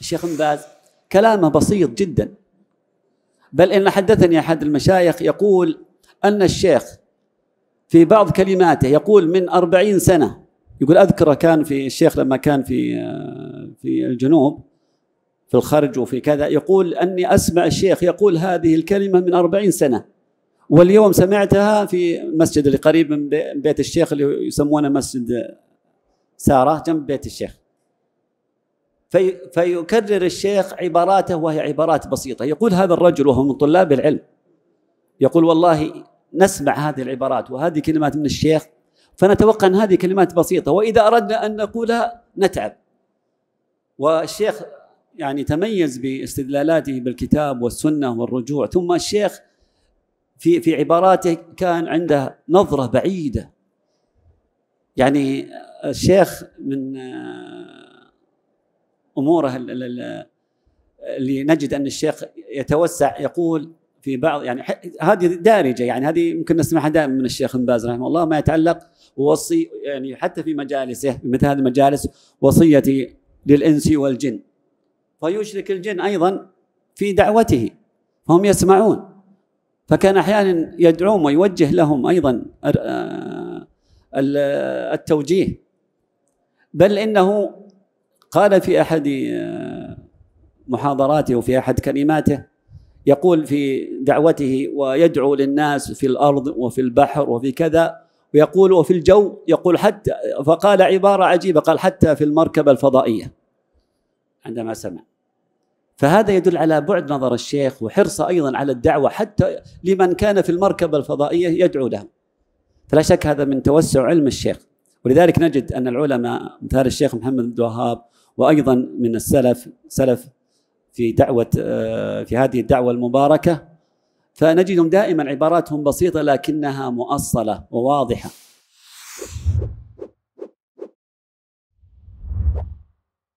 الشيخ بن باز كلامه بسيط جدا بل إن حدثني أحد المشايخ يقول أن الشيخ في بعض كلماته يقول من أربعين سنة يقول أذكره كان في الشيخ لما كان في في الجنوب في الخرج وفي كذا يقول أني أسمع الشيخ يقول هذه الكلمة من أربعين سنة واليوم سمعتها في المسجد اللي قريب من بيت الشيخ اللي يسمونه مسجد سارة جنب بيت الشيخ في فيكرر الشيخ عباراته وهي عبارات بسيطة يقول هذا الرجل وهو من طلاب العلم يقول والله نسمع هذه العبارات وهذه كلمات من الشيخ فنتوقع أن هذه كلمات بسيطة وإذا أردنا أن نقولها نتعب والشيخ يعني تميز باستدلالاته بالكتاب والسنة والرجوع ثم الشيخ في في عباراته كان عنده نظرة بعيدة يعني الشيخ من اموره اللي نجد ان الشيخ يتوسع يقول في بعض يعني هذه دارجه يعني هذه ممكن نسمعها دائما من الشيخ بن باز رحمه الله ما يتعلق ووصي يعني حتى في مجالسه مثل هذه المجالس وصيتي للانس والجن فيشرك الجن ايضا في دعوته فهم يسمعون فكان احيانا يدعوهم ويوجه لهم ايضا آه، التوجيه بل انه قال في أحد آه، محاضراته وفي أحد كلماته يقول في دعوته ويدعو للناس في الأرض وفي البحر وفي كذا ويقول وفي الجو يقول حتى فقال عبارة عجيبة قال حتى في المركبة الفضائية عندما سمع فهذا يدل على بعد نظر الشيخ وحرصه أيضا على الدعوة حتى لمن كان في المركبة الفضائية يدعو له فلا شك هذا من توسع علم الشيخ ولذلك نجد أن العلماء مثال الشيخ محمد بن الوهاب وأيضا من السلف سلف في دعوة آه، في هذه الدعوة المباركة فنجدهم دائما عباراتهم بسيطة لكنها مؤصلة وواضحة